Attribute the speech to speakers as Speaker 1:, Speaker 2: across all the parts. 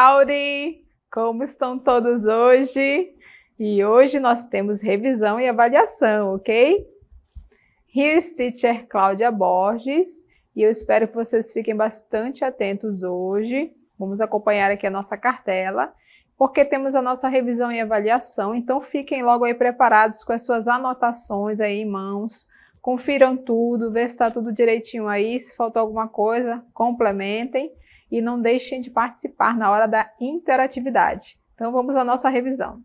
Speaker 1: Howdy! Como estão todos hoje? E hoje nós temos revisão e avaliação, ok? Here's Teacher Cláudia Borges e eu espero que vocês fiquem bastante atentos hoje. Vamos acompanhar aqui a nossa cartela, porque temos a nossa revisão e avaliação, então fiquem logo aí preparados com as suas anotações aí em mãos. Confiram tudo, vê se está tudo direitinho aí, se faltou alguma coisa, complementem e não deixem de participar na hora da interatividade. Então vamos à nossa revisão.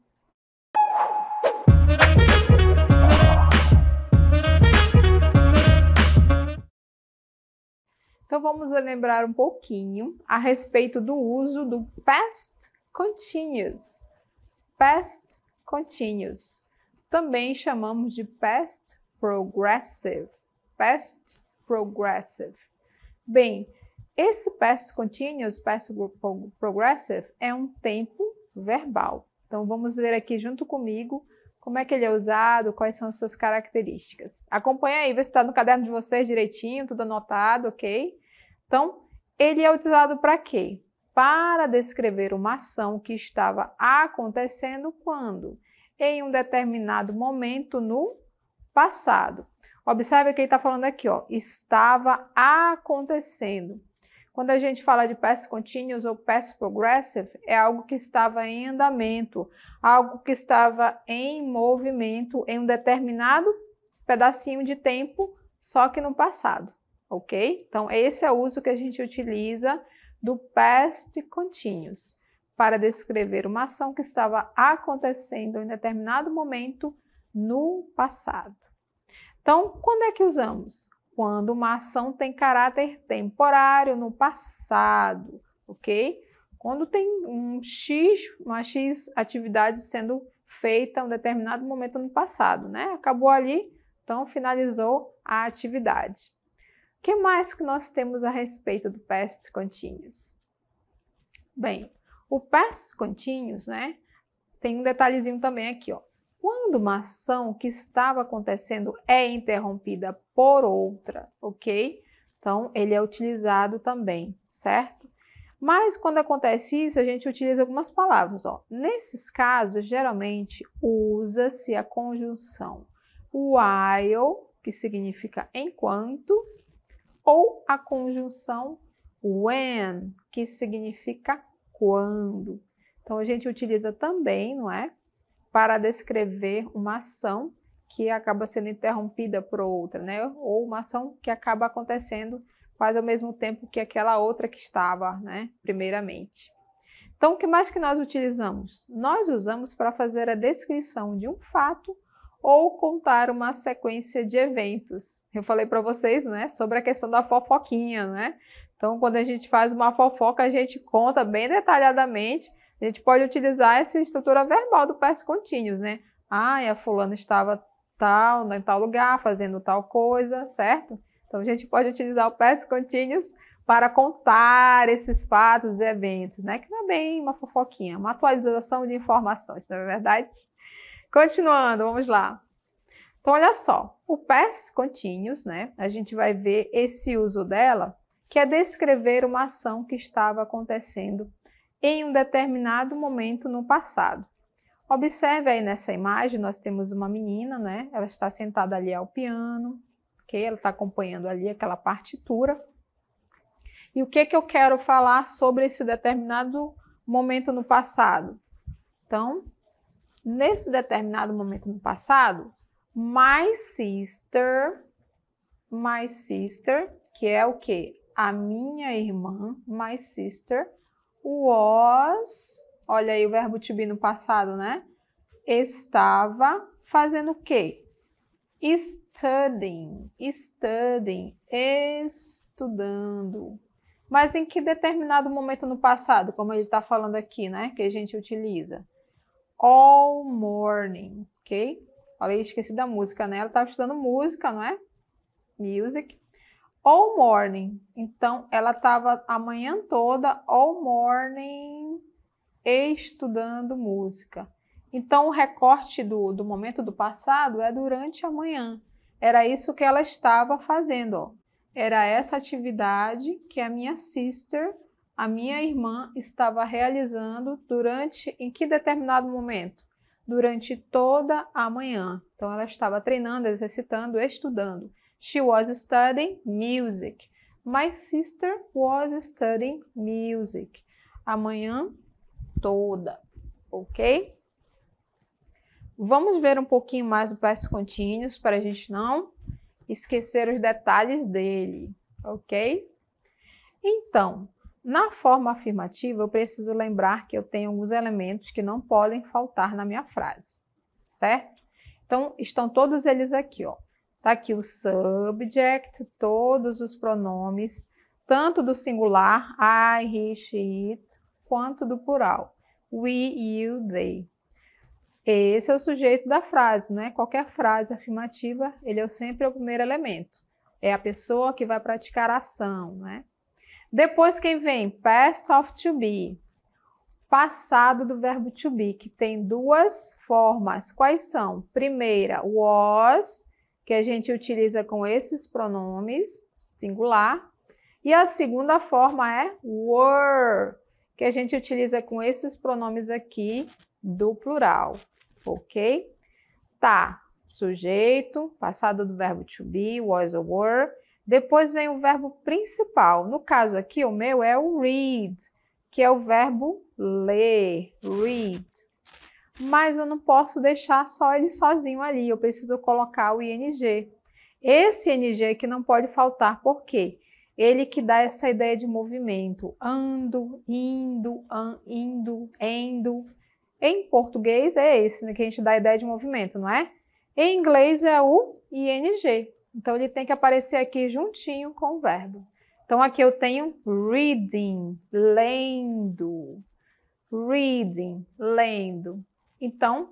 Speaker 1: Então vamos lembrar um pouquinho a respeito do uso do past continuous. Past continuous. Também chamamos de past progressive. Past progressive. Bem, esse past continuous, past progressive, é um tempo verbal. Então vamos ver aqui junto comigo como é que ele é usado, quais são as suas características. Acompanha aí, vê se está no caderno de vocês direitinho, tudo anotado, ok? Então, ele é utilizado para quê? Para descrever uma ação que estava acontecendo quando? Em um determinado momento no passado. Observe que ele está falando aqui, ó, estava acontecendo. Quando a gente fala de past continuous ou past progressive, é algo que estava em andamento, algo que estava em movimento em um determinado pedacinho de tempo, só que no passado, ok? Então, esse é o uso que a gente utiliza do past continuous para descrever uma ação que estava acontecendo em determinado momento no passado. Então, quando é que usamos? quando uma ação tem caráter temporário no passado, ok? Quando tem um X, uma X atividade sendo feita a um determinado momento no passado, né? Acabou ali, então finalizou a atividade. O que mais que nós temos a respeito do past continuous? Bem, o past continuous, né? Tem um detalhezinho também aqui, ó quando uma ação que estava acontecendo é interrompida por outra, ok? Então, ele é utilizado também, certo? Mas quando acontece isso, a gente utiliza algumas palavras. Ó. Nesses casos, geralmente usa-se a conjunção while, que significa enquanto, ou a conjunção when, que significa quando. Então a gente utiliza também, não é? para descrever uma ação que acaba sendo interrompida por outra, né? Ou uma ação que acaba acontecendo quase ao mesmo tempo que aquela outra que estava, né? Primeiramente. Então, o que mais que nós utilizamos? Nós usamos para fazer a descrição de um fato ou contar uma sequência de eventos. Eu falei para vocês, né, sobre a questão da fofoquinha, né? Então, quando a gente faz uma fofoca, a gente conta bem detalhadamente a gente pode utilizar essa estrutura verbal do past continuous, né? Ah, a fulana estava tal, em tal lugar, fazendo tal coisa, certo? Então a gente pode utilizar o past continuous para contar esses fatos e eventos, né? Que não é bem uma fofoquinha, é uma atualização de informações, não é verdade? Continuando, vamos lá. Então, olha só, o past continuous, né? A gente vai ver esse uso dela, que é descrever uma ação que estava acontecendo em um determinado momento no passado. Observe aí nessa imagem, nós temos uma menina, né? Ela está sentada ali ao piano, ok? Ela está acompanhando ali aquela partitura. E o que, que eu quero falar sobre esse determinado momento no passado? Então, nesse determinado momento no passado, my sister, my sister, que é o que? A minha irmã, my sister, o os, olha aí o verbo to be no passado, né? Estava fazendo o quê? Studying, studying, estudando. Mas em que determinado momento no passado, como ele está falando aqui, né? Que a gente utiliza. All morning, ok? Olha, esqueci da música, né? Ela estava estudando música, não é? Music all morning. Então, ela estava a manhã toda, all morning, estudando música. Então, o recorte do, do momento do passado é durante a manhã. Era isso que ela estava fazendo. Ó. Era essa atividade que a minha sister, a minha irmã, estava realizando durante, em que determinado momento? Durante toda a manhã. Então, ela estava treinando, exercitando, estudando. She was studying music. My sister was studying music. Amanhã toda, ok? Vamos ver um pouquinho mais o past contínuos para a gente não esquecer os detalhes dele, ok? Então, na forma afirmativa, eu preciso lembrar que eu tenho alguns elementos que não podem faltar na minha frase, certo? Então, estão todos eles aqui, ó. Tá aqui o subject, todos os pronomes, tanto do singular, I, he, she, it, quanto do plural, we, you, they. Esse é o sujeito da frase, não é Qualquer frase afirmativa, ele é sempre o primeiro elemento. É a pessoa que vai praticar a ação, né? Depois quem vem? Past of to be. Passado do verbo to be, que tem duas formas. Quais são? Primeira, was que a gente utiliza com esses pronomes, singular. E a segunda forma é were, que a gente utiliza com esses pronomes aqui do plural, ok? Tá, sujeito, passado do verbo to be, was or were. Depois vem o verbo principal. No caso aqui, o meu é o read, que é o verbo ler, read mas eu não posso deixar só ele sozinho ali, eu preciso colocar o ING. Esse ING que não pode faltar, por quê? Ele que dá essa ideia de movimento, ando, indo, an, indo, indo. Em português é esse né, que a gente dá a ideia de movimento, não é? Em inglês é o ING. Então ele tem que aparecer aqui juntinho com o verbo. Então aqui eu tenho reading, lendo. Reading, lendo. Então,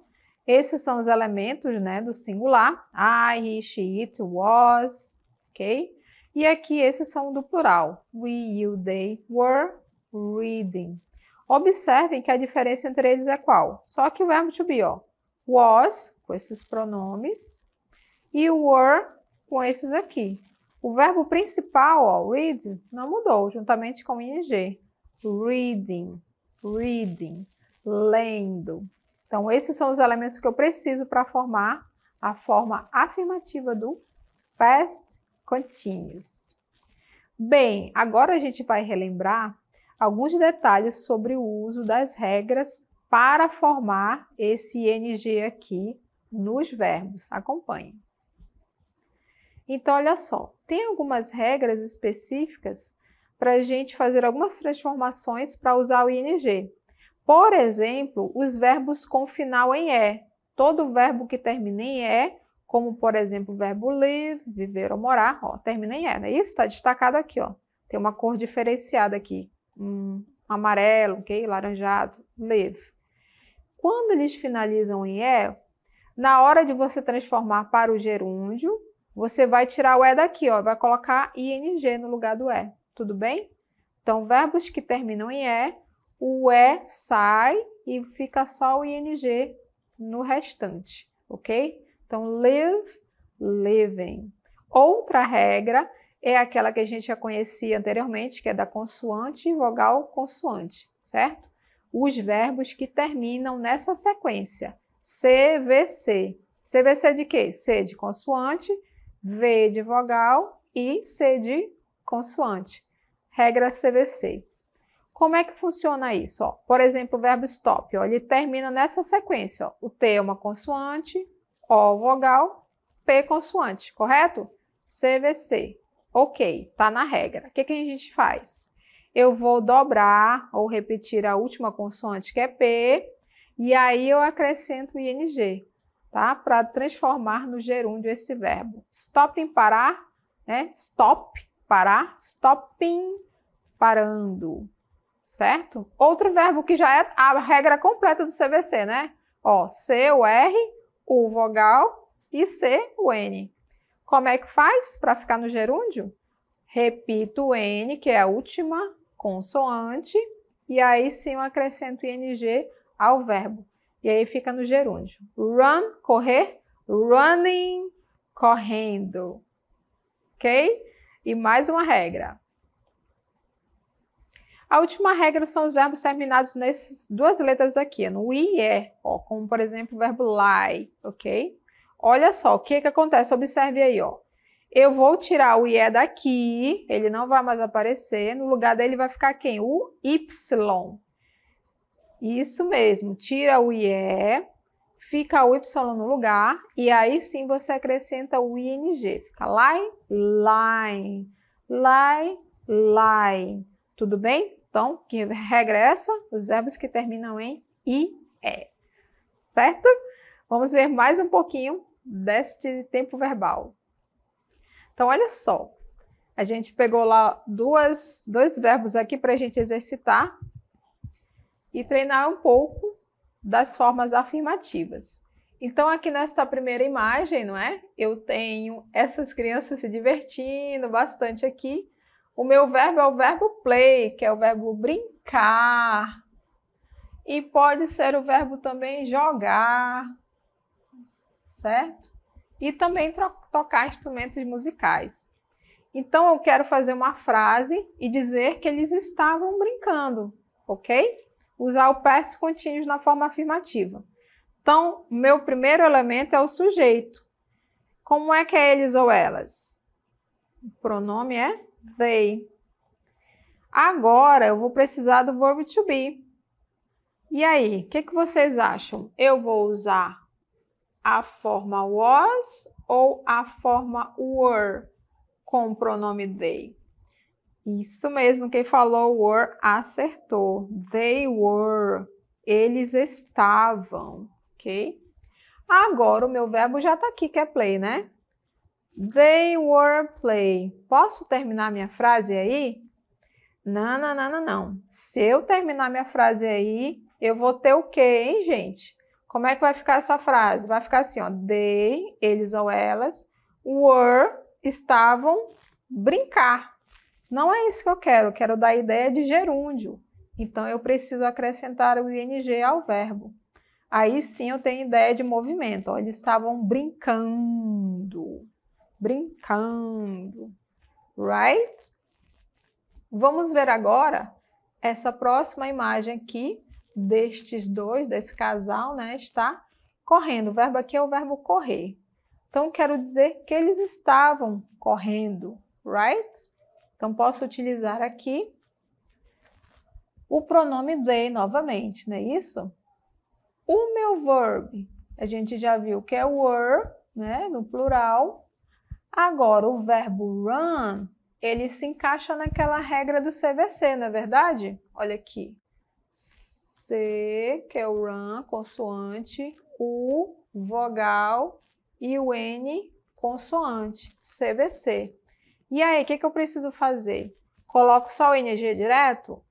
Speaker 1: esses são os elementos né, do singular. I, she, it, was, ok? E aqui esses são do plural. We, you, they, were, reading. Observem que a diferença entre eles é qual? Só que o verbo to be, ó. Was, com esses pronomes, e were, com esses aqui. O verbo principal, ó, read, não mudou, juntamente com ing. Reading, reading, lendo. Então, esses são os elementos que eu preciso para formar a forma afirmativa do past continuous. Bem, agora a gente vai relembrar alguns detalhes sobre o uso das regras para formar esse ing aqui nos verbos. Acompanhe. Então, olha só, tem algumas regras específicas para a gente fazer algumas transformações para usar o ing. Por exemplo, os verbos com final em é. Todo verbo que termina em é, como por exemplo o verbo live, viver ou morar, ó, termina em é, Isso está destacado aqui, ó. Tem uma cor diferenciada aqui, um amarelo, ok? Laranjado, live. Quando eles finalizam em é, na hora de você transformar para o gerúndio, você vai tirar o é daqui, ó, vai colocar ing no lugar do é. Tudo bem? Então, verbos que terminam em é o E sai e fica só o ING no restante, ok? Então, live, living. Outra regra é aquela que a gente já conhecia anteriormente, que é da consoante e vogal consoante, certo? Os verbos que terminam nessa sequência. CVC. CVC é de quê? C é de consoante, V é de vogal e C de consoante. Regra CVC. Como é que funciona isso? Ó, por exemplo, o verbo stop, ó, ele termina nessa sequência. Ó, o T é uma consoante, O vogal, P consoante, correto? CVC. Ok, tá na regra. O que, que a gente faz? Eu vou dobrar ou repetir a última consoante, que é P, e aí eu acrescento ing, tá? Para transformar no gerúndio esse verbo. Stop em parar, né? Stop, parar, stopping, parando certo? Outro verbo que já é a regra completa do CVC, né? Ó, C, o R, o vogal e C, o N. Como é que faz para ficar no gerúndio? Repito o N, que é a última consoante, e aí sim eu acrescento ING ao verbo. E aí fica no gerúndio. Run, correr, running, correndo. Ok? E mais uma regra. A última regra são os verbos terminados nessas duas letras aqui, no i e é, ó, como por exemplo o verbo lie, ok? Olha só, o que que acontece? Observe aí, ó. Eu vou tirar o IE é daqui, ele não vai mais aparecer. No lugar dele vai ficar quem? O Y. Isso mesmo, tira o IE, é, fica o Y no lugar, e aí sim você acrescenta o ING. Fica lie, line, line, line. Tudo bem? Então, que regressa os verbos que terminam em i, é. Certo? Vamos ver mais um pouquinho deste tempo verbal. Então, olha só. A gente pegou lá duas, dois verbos aqui para a gente exercitar e treinar um pouco das formas afirmativas. Então, aqui nesta primeira imagem, não é? Eu tenho essas crianças se divertindo bastante aqui o meu verbo é o verbo play, que é o verbo brincar. E pode ser o verbo também jogar, certo? E também tocar instrumentos musicais. Então eu quero fazer uma frase e dizer que eles estavam brincando, ok? Usar o past continuous na forma afirmativa. Então, meu primeiro elemento é o sujeito. Como é que é eles ou elas? O pronome é they. Agora eu vou precisar do verbo to be. E aí, o que, que vocês acham? Eu vou usar a forma was ou a forma were com o pronome they? Isso mesmo, quem falou were acertou. They were. Eles estavam, ok? Agora o meu verbo já está aqui, que é play, né? They were play. Posso terminar minha frase aí? Não, não, não, não, não. Se eu terminar minha frase aí, eu vou ter o quê, hein, gente? Como é que vai ficar essa frase? Vai ficar assim, ó. They, eles ou elas, were, estavam, brincar. Não é isso que eu quero. Eu quero dar a ideia de gerúndio. Então, eu preciso acrescentar o ing ao verbo. Aí sim eu tenho ideia de movimento. Ó. Eles estavam brincando brincando, right? Vamos ver agora essa próxima imagem aqui destes dois, desse casal, né? Está correndo. O verbo aqui é o verbo correr. Então, quero dizer que eles estavam correndo, right? Então, posso utilizar aqui o pronome they novamente, não é isso? O meu verbo, a gente já viu que é were, né, no plural, Agora, o verbo run, ele se encaixa naquela regra do CVC, não é verdade? Olha aqui. C, que é o run, consoante, U, vogal e o N, consoante, CVC. E aí, o que, que eu preciso fazer? Coloco só o NG direto?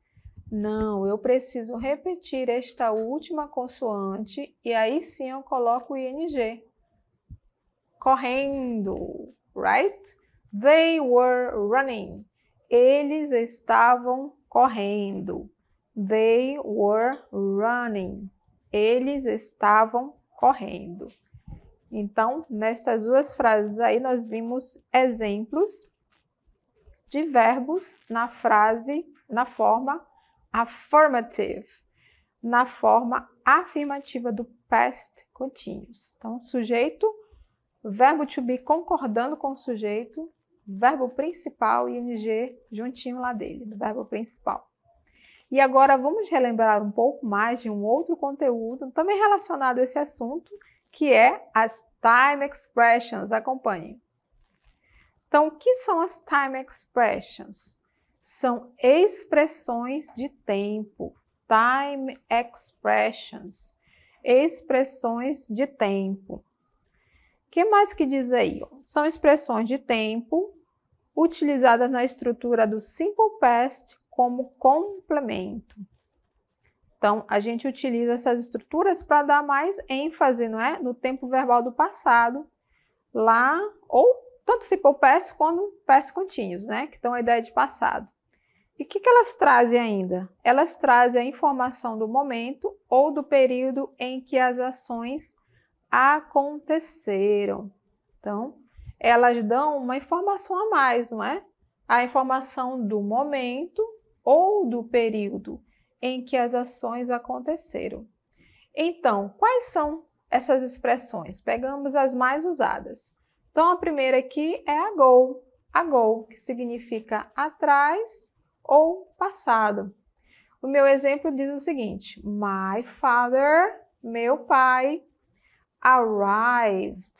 Speaker 1: Não, eu preciso repetir esta última consoante e aí sim eu coloco o ING. Correndo! right? They were running. Eles estavam correndo. They were running. Eles estavam correndo. Então, nestas duas frases aí, nós vimos exemplos de verbos na frase, na forma affirmative, na forma afirmativa do past continuous. Então, sujeito verbo to be concordando com o sujeito, verbo principal e ing juntinho lá dele, do verbo principal. E agora vamos relembrar um pouco mais de um outro conteúdo também relacionado a esse assunto, que é as time expressions. acompanhe Então, o que são as time expressions? São expressões de tempo, time expressions, expressões de tempo que mais que diz aí? São expressões de tempo utilizadas na estrutura do simple past como complemento. Então, a gente utiliza essas estruturas para dar mais ênfase não é? no tempo verbal do passado, lá, ou tanto simple past quanto past continuous, né? que dão a ideia de passado. E o que, que elas trazem ainda? Elas trazem a informação do momento ou do período em que as ações aconteceram. Então, elas dão uma informação a mais, não é? A informação do momento ou do período em que as ações aconteceram. Então, quais são essas expressões? Pegamos as mais usadas. Então, a primeira aqui é a go, a go, que significa atrás ou passado. O meu exemplo diz o seguinte: My father, meu pai, arrived,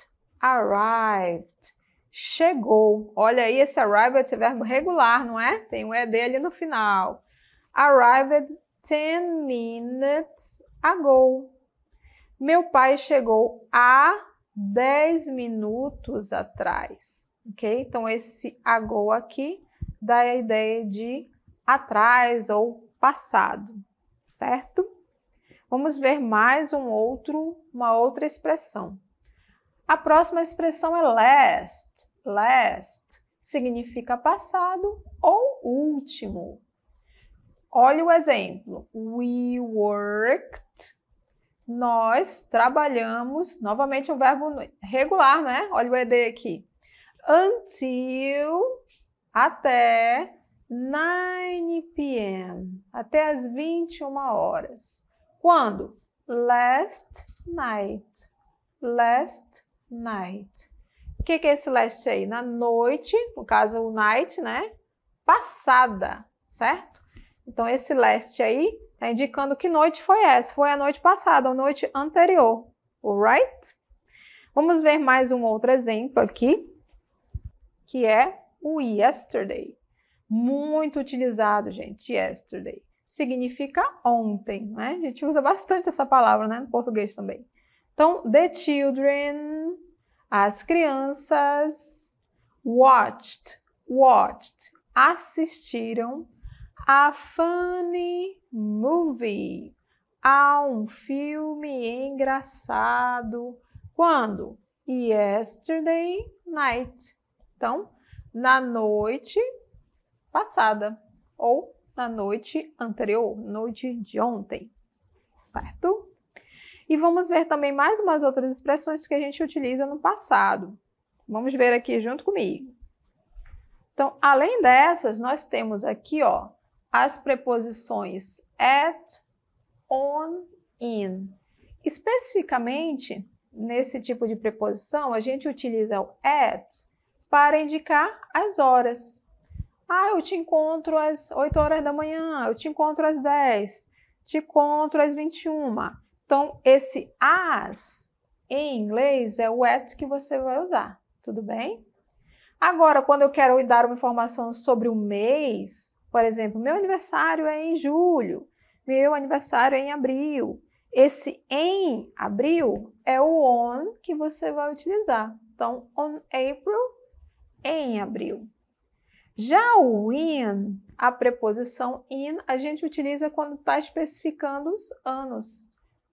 Speaker 1: arrived. Chegou. Olha aí, esse arrived é verbo regular, não é? Tem um ED ali no final. Arrived 10 minutes ago. Meu pai chegou há 10 minutos atrás. Ok? Então, esse ago aqui dá a ideia de atrás ou passado, certo? Vamos ver mais um outro, uma outra expressão. A próxima expressão é last. Last significa passado ou último. Olha o exemplo. We worked. Nós trabalhamos. Novamente um verbo regular, né? Olha o ED aqui. Until até 9 p.m. Até as 21 horas. Quando? Last night. Last night. O que, que é esse last aí? Na noite, no caso o night, né? Passada, certo? Então esse last aí está indicando que noite foi essa. Foi a noite passada, a noite anterior. Alright? Vamos ver mais um outro exemplo aqui, que é o yesterday. Muito utilizado, gente, yesterday significa ontem, né? A gente usa bastante essa palavra, né, no português também. Então, the children, as crianças, watched, watched, assistiram a funny movie, a um filme engraçado. Quando? Yesterday night. Então, na noite passada ou na noite anterior, noite de ontem, certo? E vamos ver também mais umas outras expressões que a gente utiliza no passado. Vamos ver aqui junto comigo. Então, além dessas, nós temos aqui, ó, as preposições at, on, in. Especificamente, nesse tipo de preposição, a gente utiliza o at para indicar as horas. Ah, eu te encontro às 8 horas da manhã, eu te encontro às 10, te encontro às 21. Então, esse as em inglês é o at que você vai usar, tudo bem? Agora, quando eu quero dar uma informação sobre o mês, por exemplo, meu aniversário é em julho, meu aniversário é em abril. Esse em abril é o on que você vai utilizar. Então, on April, em abril. Já o in, a preposição in, a gente utiliza quando está especificando os anos.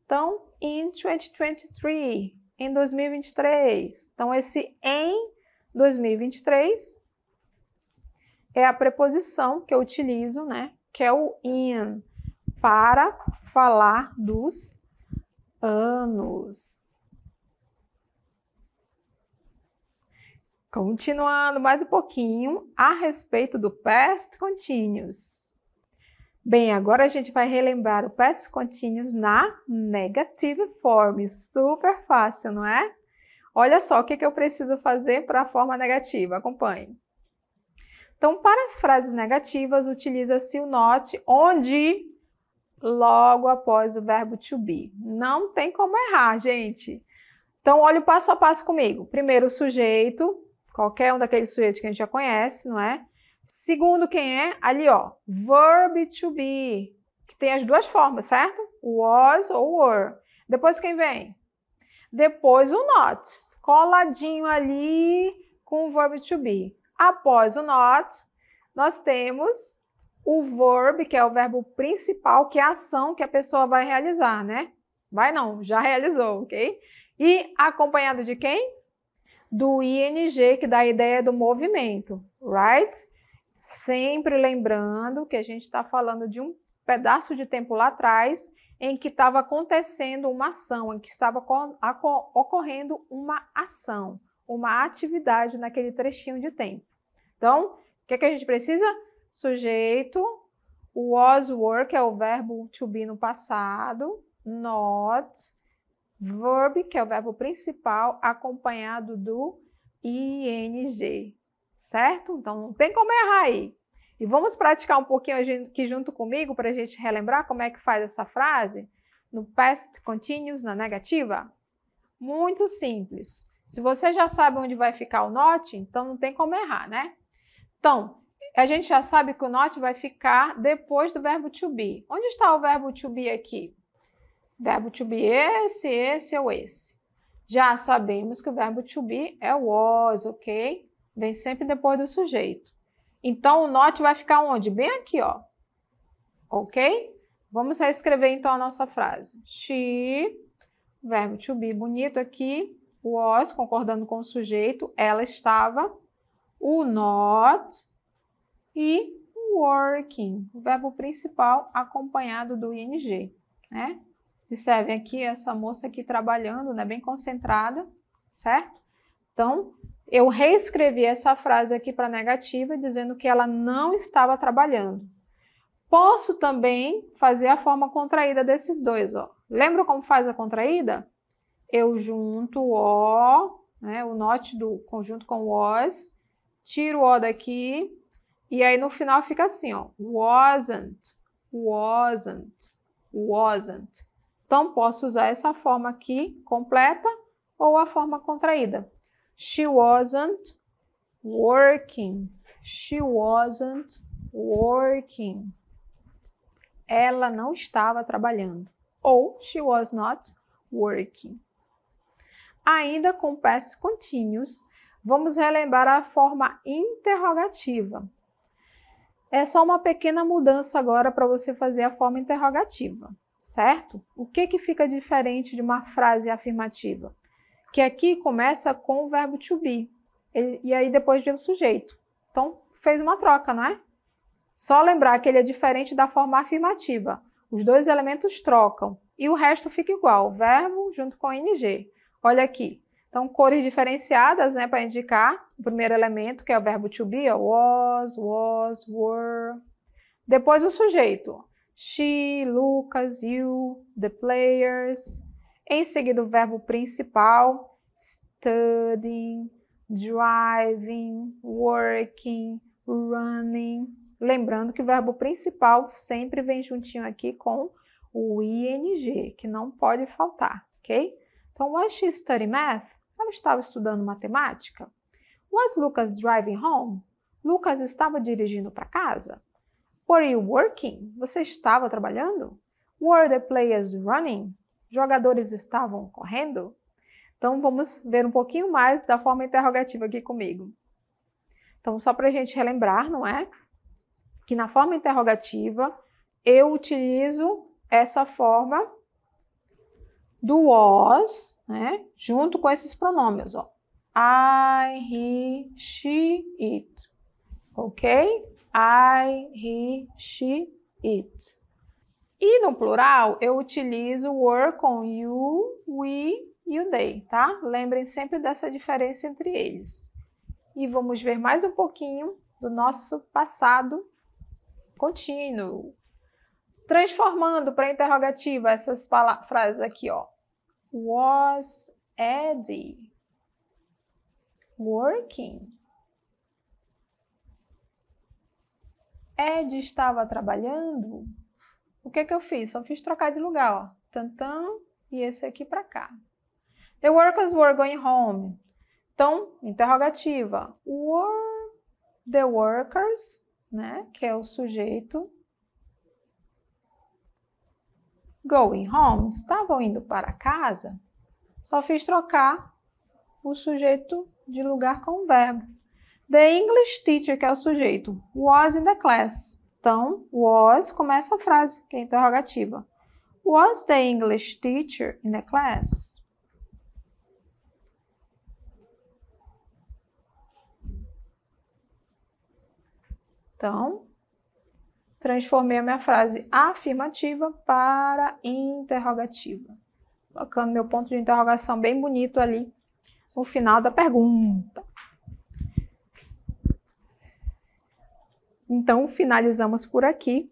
Speaker 1: Então, in 2023, em 2023. Então, esse em 2023 é a preposição que eu utilizo, né? Que é o in, para falar dos anos. Continuando mais um pouquinho a respeito do past continuous. Bem, agora a gente vai relembrar o past continuous na negative form. Super fácil, não é? Olha só o que, que eu preciso fazer para a forma negativa. Acompanhe. Então, para as frases negativas, utiliza-se o not onde logo após o verbo to be. Não tem como errar, gente. Então, olha o passo a passo comigo. Primeiro o sujeito, qualquer um daqueles sujeitos que a gente já conhece, não é? Segundo, quem é? Ali, ó, verb to be, que tem as duas formas, certo? Was ou were. Depois quem vem? Depois o not, coladinho ali com o verb to be. Após o not, nós temos o verb, que é o verbo principal, que é a ação que a pessoa vai realizar, né? Vai não, já realizou, ok? E acompanhado de quem? do ING, que dá a ideia do movimento, right? Sempre lembrando que a gente está falando de um pedaço de tempo lá atrás em que estava acontecendo uma ação, em que estava ocorrendo uma ação, uma atividade naquele trechinho de tempo. Então, o que, é que a gente precisa? Sujeito, o was were, que é o verbo to be no passado, not, verb, que é o verbo principal, acompanhado do ing, certo? Então não tem como errar aí. E vamos praticar um pouquinho aqui junto comigo para a gente relembrar como é que faz essa frase no past continuous, na negativa? Muito simples. Se você já sabe onde vai ficar o not, então não tem como errar, né? Então, a gente já sabe que o not vai ficar depois do verbo to be. Onde está o verbo to be aqui? Verbo to be esse, esse é ou esse. Já sabemos que o verbo to be é o was, ok? Vem sempre depois do sujeito. Então, o not vai ficar onde? Bem aqui, ó. Ok? Vamos reescrever, então, a nossa frase. She, verbo to be, bonito aqui. Was, concordando com o sujeito. Ela estava. O not. E working, o verbo principal acompanhado do ing, né? Observem aqui essa moça aqui trabalhando, né, bem concentrada, certo? Então, eu reescrevi essa frase aqui para negativa, dizendo que ela não estava trabalhando. Posso também fazer a forma contraída desses dois, ó. Lembra como faz a contraída? Eu junto o O, né, o note do conjunto com o was, tiro o O daqui, e aí no final fica assim, ó. Wasn't, wasn't, wasn't. Então, posso usar essa forma aqui completa ou a forma contraída. She wasn't working. She wasn't working. Ela não estava trabalhando. Ou she was not working. Ainda com past continuous, vamos relembrar a forma interrogativa. É só uma pequena mudança agora para você fazer a forma interrogativa certo? O que, que fica diferente de uma frase afirmativa? Que aqui começa com o verbo to be, e aí depois vem o sujeito. Então, fez uma troca, não é? Só lembrar que ele é diferente da forma afirmativa. Os dois elementos trocam e o resto fica igual, verbo junto com ing. Olha aqui. Então, cores diferenciadas, né, para indicar o primeiro elemento, que é o verbo to be, ó, é was, was, were. Depois o sujeito she, Lucas, you, the players. Em seguida, o verbo principal, studying, driving, working, running. Lembrando que o verbo principal sempre vem juntinho aqui com o ing, que não pode faltar, ok? Então, was she studying math? Ela estava estudando matemática. Was Lucas driving home? Lucas estava dirigindo para casa? Were you working? Você estava trabalhando? Were the players running? Jogadores estavam correndo? Então vamos ver um pouquinho mais da forma interrogativa aqui comigo. Então, só para a gente relembrar, não é? Que na forma interrogativa eu utilizo essa forma do was, né? Junto com esses pronomes, ó. I, he, she, it. Ok? I, he, she, it. E no plural, eu utilizo were com you, we e o they, tá? Lembrem sempre dessa diferença entre eles. E vamos ver mais um pouquinho do nosso passado contínuo. Transformando para interrogativa essas frases aqui, ó. Was Eddie working? É Ed estava trabalhando. O que é que eu fiz? Só fiz trocar de lugar, ó. Tantão e esse aqui para cá. The workers were going home. Então, interrogativa. Were the workers, né, que é o sujeito going home, estavam indo para casa. Só fiz trocar o sujeito de lugar com o verbo. The English teacher, que é o sujeito, was in the class. Então, was começa a frase, que é interrogativa. Was the English teacher in the class? Então, transformei a minha frase afirmativa para interrogativa. Colocando meu ponto de interrogação bem bonito ali no final da pergunta. Então, finalizamos por aqui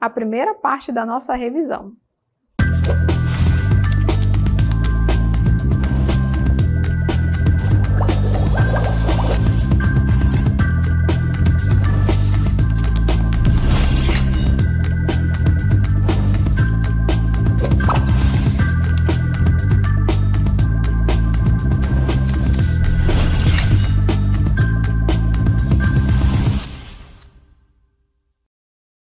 Speaker 1: a primeira parte da nossa revisão.